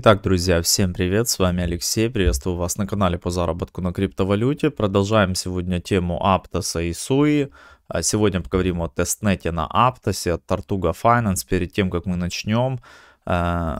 Итак, друзья, всем привет, с вами Алексей, приветствую вас на канале по заработку на криптовалюте. Продолжаем сегодня тему Аптоса и Суи. А сегодня поговорим о тестнете на Аптосе от Tortuga Finance. Перед тем, как мы начнем, э,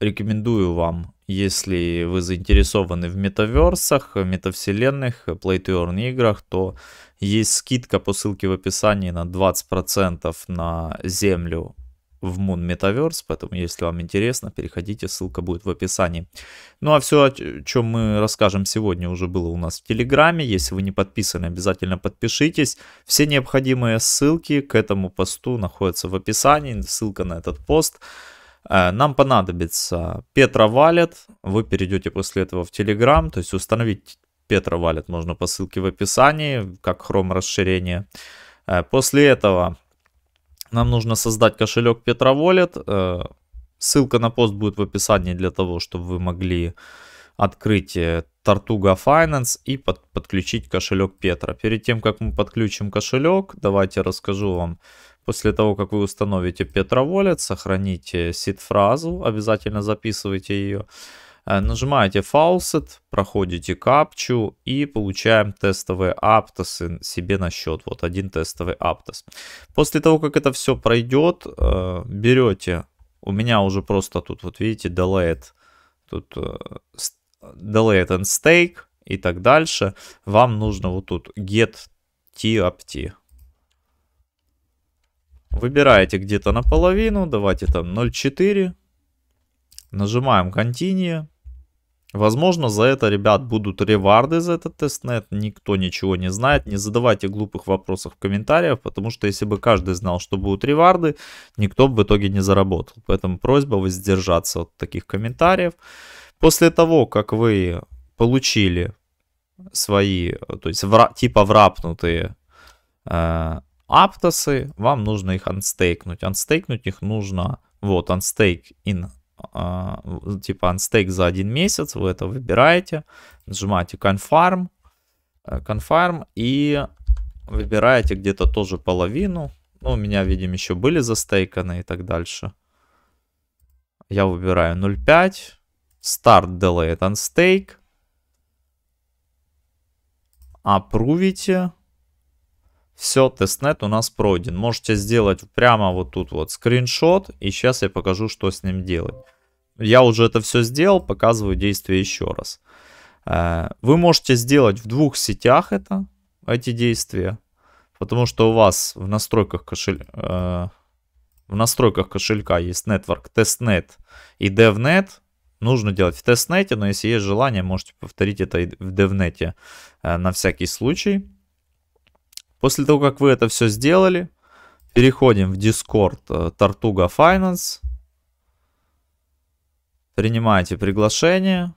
рекомендую вам, если вы заинтересованы в метаверсах, метавселенных, play to earn играх, то есть скидка по ссылке в описании на 20% на землю в Moon Metaverse, поэтому если вам интересно, переходите, ссылка будет в описании. Ну а все, о чем мы расскажем сегодня, уже было у нас в Телеграме, если вы не подписаны, обязательно подпишитесь. Все необходимые ссылки к этому посту находятся в описании, ссылка на этот пост. Э, нам понадобится Petra Wallet, вы перейдете после этого в Телеграм, то есть установить Petra Wallet можно по ссылке в описании, как Chrome расширение. Э, после этого нам нужно создать кошелек Petrawallet. Э, ссылка на пост будет в описании для того, чтобы вы могли открыть э, Tortuga Finance и под, подключить кошелек Петра. Перед тем, как мы подключим кошелек, давайте расскажу вам. После того, как вы установите Petra сохраните сид-фразу, обязательно записывайте ее. Э, нажимаете Faucet, проходите капчу и получаем тестовые аптосы себе на счет. Вот один тестовый аптос. После того, как это все пройдет, э, берете, у меня уже просто тут, вот видите, delayed, тут э, delayed and stake и так дальше. Вам нужно вот тут get tft. Выбираете где-то наполовину, давайте там 0.4. Нажимаем Continue. Возможно, за это, ребят, будут реварды за этот тестнет. Никто ничего не знает. Не задавайте глупых вопросов в комментариях, потому что если бы каждый знал, что будут реварды, никто бы в итоге не заработал. Поэтому просьба воздержаться от таких комментариев. После того, как вы получили свои, то есть вра, типа врапнутые э, аптосы, вам нужно их анстейкнуть. Анстейкнуть их нужно, вот, анстейк in Э, типа анстейк за один месяц, вы это выбираете, нажимаете confirm, confirm э, и выбираете где-то тоже половину. Ну, у меня, видим, еще были застейканы и так дальше. Я выбираю 0.5, start delayed unstake, опрувите, все, тестнет у нас пройден. Можете сделать прямо вот тут вот скриншот. И сейчас я покажу, что с ним делать. Я уже это все сделал, показываю действие еще раз. Э, вы можете сделать в двух сетях это, эти действия. Потому что у вас в настройках кошелька... Э, в настройках кошелька есть Network, TestNet и DevNet нужно делать в тестнете, но если есть желание, можете повторить это и в девнете э, на всякий случай. После того, как вы это все сделали, переходим в Discord э, Tortuga Finance. Принимаете приглашение.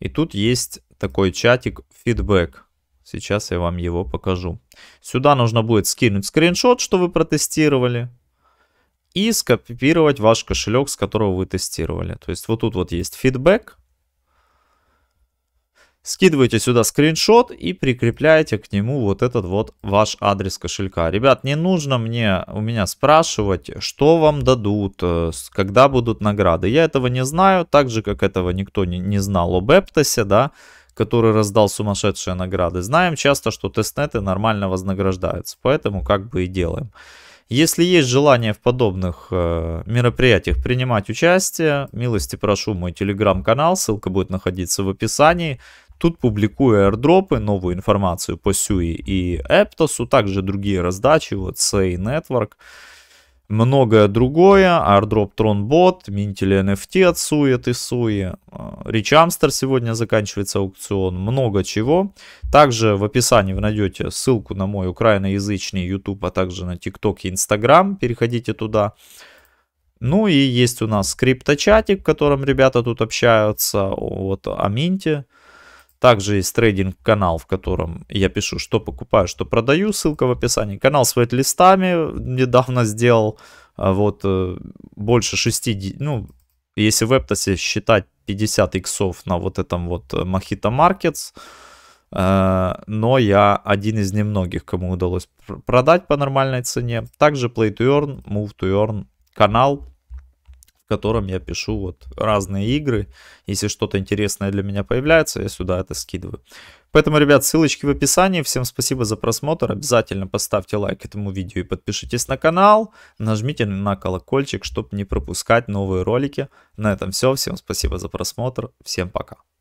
И тут есть такой чатик фидбэк. Сейчас я вам его покажу. Сюда нужно будет скинуть скриншот, что вы протестировали. И скопировать ваш кошелек, с которого вы тестировали. То есть вот тут вот есть фидбэк скидываете сюда скриншот и прикрепляете к нему вот этот вот ваш адрес кошелька. Ребят, не нужно мне у меня спрашивать, что вам дадут, э, когда будут награды. Я этого не знаю, так же, как этого никто не, не знал об Эптосе, да, который раздал сумасшедшие награды. Знаем часто, что тестнеты нормально вознаграждаются, поэтому как бы и делаем. Если есть желание в подобных э, мероприятиях принимать участие, милости прошу мой телеграм-канал, ссылка будет находиться в описании. Тут публикую аирдропы, новую информацию по Сюи и Эптосу, также другие раздачи, вот Say Network, многое другое, аирдроп Тронбот, Mintel NFT от Суи, от Исуи, э, Rich Amster сегодня заканчивается аукцион, много чего. Также в описании вы найдете ссылку на мой украиноязычный YouTube, а также на TikTok и Instagram, переходите туда. Ну и есть у нас крипточатик, в котором ребята тут общаются вот, о Минте. Также есть трейдинг-канал, в котором я пишу, что покупаю, что продаю. Ссылка в описании. Канал с вейт-листами недавно сделал. А вот э, больше 60, ну, если в Эптосе считать 50 иксов на вот этом вот Mojito э, Markets, э, но я один из немногих, кому удалось продать по нормальной цене. Также Play to Earn, Move to Earn канал, в котором я пишу вот разные игры. Если что-то интересное для меня появляется, я сюда это скидываю. Поэтому, ребят, ссылочки в описании. Всем спасибо за просмотр. Обязательно поставьте лайк этому видео и подпишитесь на канал. Нажмите на колокольчик, чтобы не пропускать новые ролики. На этом все. Всем спасибо за просмотр. Всем пока.